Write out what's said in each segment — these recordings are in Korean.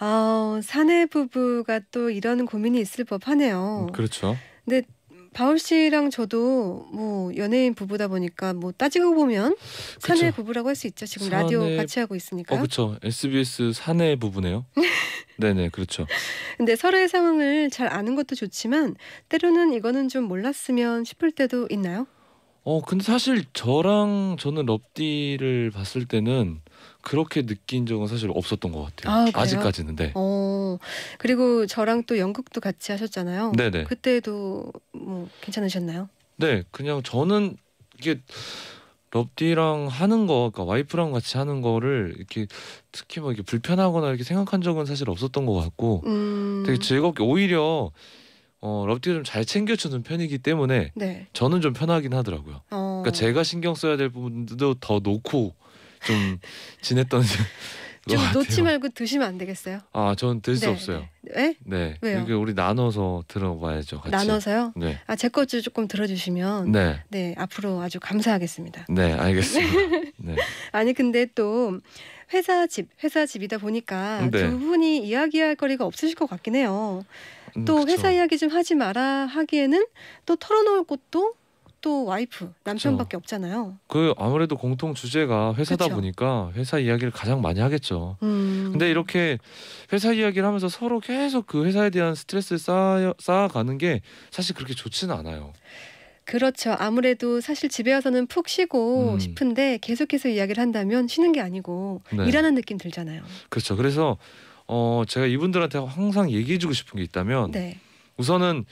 아, 사내 부부가 또 이런 고민이 있을 법하네요. 음, 그렇죠. 근데 바울 씨랑 저도 뭐 연예인 부부다 보니까 뭐 따지고 보면 사내 그쵸. 부부라고 할 수 있죠. 지금 사내... 라디오 같이 하고 있으니까. 어, 그렇죠. SBS 사내 부부네요. 네네, 그렇죠. 근데 서로의 상황을 잘 아는 것도 좋지만 때로는 이거는 좀 몰랐으면 싶을 때도 있나요? 어 근데 사실 저랑 저는 럽디를 봤을 때는 그렇게 느낀 적은 사실 없었던 것 같아요. 아, 직까지는 네. 어 그리고 저랑 또 연극도 같이 하셨잖아요. 네네. 그때도 뭐 괜찮으셨나요? 네, 그냥 저는 이게 럽디랑 하는 거, 그러니까 와이프랑 같이 하는 거를 이렇게 특히 막 뭐 이렇게 불편하거나 이렇게 생각한 적은 사실 없었던 것 같고 음... 되게 즐겁게 오히려 어, 럽디가 좀 잘 챙겨주는 편이기 때문에 네. 저는 좀 편하긴 하더라고요. 어. 그러니까 제가 신경 써야 될 부분도 들더 놓고 좀 지냈던 좀 놓지 말고 드시면 안 되겠어요? 아, 저는 들수 네. 없어요. 네? 네. 왜요? 이게 우리 나눠서 들어봐야죠. 같이. 나눠서요? 네. 아, 제 것도 조금 들어주시면 네. 네, 앞으로 아주 감사하겠습니다. 네, 알겠습니다. 네. 아니 근데 또 회사 집 회사 집이다 보니까 네. 두 분이 이야기할 거리가 없으실 것 같긴 해요. 음, 또 그쵸. 회사 이야기 좀 하지 마라 하기에는 또 털어놓을 것도 또 와이프 남편밖에 그쵸. 없잖아요. 그 아무래도 공통 주제가 회사다 그쵸. 보니까 회사 이야기를 가장 많이 하겠죠. 음. 근데 이렇게 회사 이야기를 하면서 서로 계속 그 회사에 대한 스트레스를 쌓여, 쌓아가는 게 사실 그렇게 좋지는 않아요. 그렇죠. 아무래도 사실 집에 와서는 푹 쉬고 음. 싶은데 계속해서 이야기를 한다면 쉬는 게 아니고 네. 일하는 느낌 들잖아요. 그렇죠. 그래서 어 제가 이분들한테 항상 얘기해주고 싶은 게 있다면 네. 우선은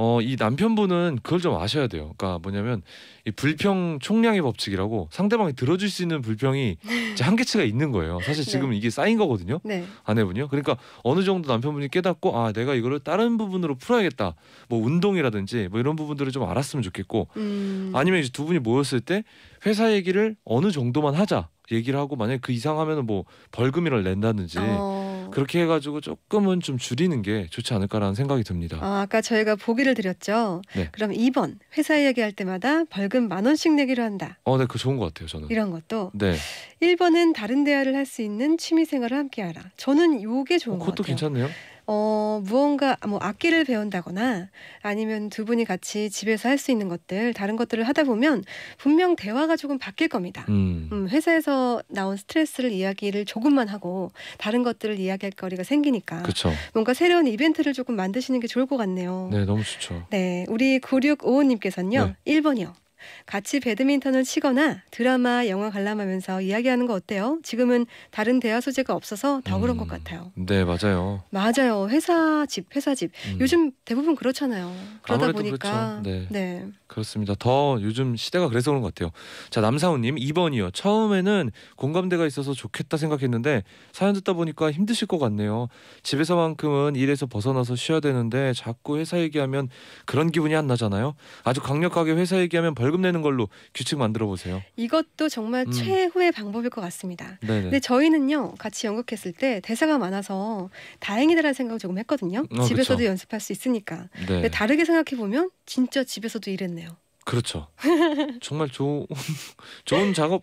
어, 이 남편분은 그걸 좀 아셔야 돼요. 그러니까 뭐냐면 이 불평 총량의 법칙이라고 상대방이 들어줄 수 있는 불평이 이제 한계치가 있는 거예요. 사실 네. 지금 네. 이게 쌓인 거거든요. 네. 아내분이요. 그러니까 어느 정도 남편분이 깨닫고 아 내가 이거를 다른 부분으로 풀어야겠다. 뭐 운동이라든지 뭐 이런 부분들을 좀 알았으면 좋겠고 음... 아니면 이제 두 분이 모였을 때 회사 얘기를 어느 정도만 하자 얘기를 하고 만약 에그 이상하면은 뭐벌금이라 낸다든지. 어... 음. 그렇게 해가지고 조금은 좀 줄이는 게 좋지 않을까라는 생각이 듭니다. 아, 아까 저희가 보기를 드렸죠. 네. 그럼 2번 회사 이야기할 때마다 벌금 만 원씩 내기로 한다. 어, 네, 그 좋은 것 같아요, 저는. 이런 것도. 네. 1번은 다른 대화를 할 수 있는 취미 생활을 함께하라. 저는 요게 좋은 어, 것 같아요. 그것도 괜찮네요. 어, 무언가 뭐 악기를 배운다거나 아니면 두 분이 같이 집에서 할 수 있는 것들 다른 것들을 하다 보면 분명 대화가 조금 바뀔 겁니다. 음. 음, 회사에서 나온 스트레스를 이야기를 조금만 하고 다른 것들을 이야기할 거리가 생기니까 그쵸. 뭔가 새로운 이벤트를 조금 만드시는 게 좋을 것 같네요. 네, 너무 좋죠. 네, 우리 9655님께서는요. 네. 1번이요. 같이 배드민턴을 치거나 드라마, 영화 관람하면서 이야기하는 거 어때요? 지금은 다른 대화 소재가 없어서 더 그런 것 음. 같아요. 네, 맞아요. 맞아요. 회사 집, 회사 집. 음. 요즘 대부분 그렇잖아요. 그러다 보니까 그렇죠. 네. 네. 그렇습니다. 더 요즘 시대가 그래서 그런 것 같아요. 자, 남사훈 님 2번이요. 처음에는 공감대가 있어서 좋겠다 생각했는데 사연 듣다 보니까 힘드실 것 같네요. 집에서만큼은 일에서 벗어나서 쉬어야 되는데 자꾸 회사 얘기하면 그런 기분이 안 나잖아요. 아주 강력하게 회사 얘기하면 벌 벌금 내는 걸로 규칙 만들어 보세요. 이것도 정말 음. 최후의 방법일 것 같습니다. 네네. 근데 저희는요 같이 연극했을 때 대사가 많아서 다행이다라는 생각을 조금 했거든요. 어, 집에서도 그쵸. 연습할 수 있으니까. 네. 근데 다르게 생각해 보면 진짜 집에서도 일했네요. 그렇죠. 정말 좋은 좋은 작업.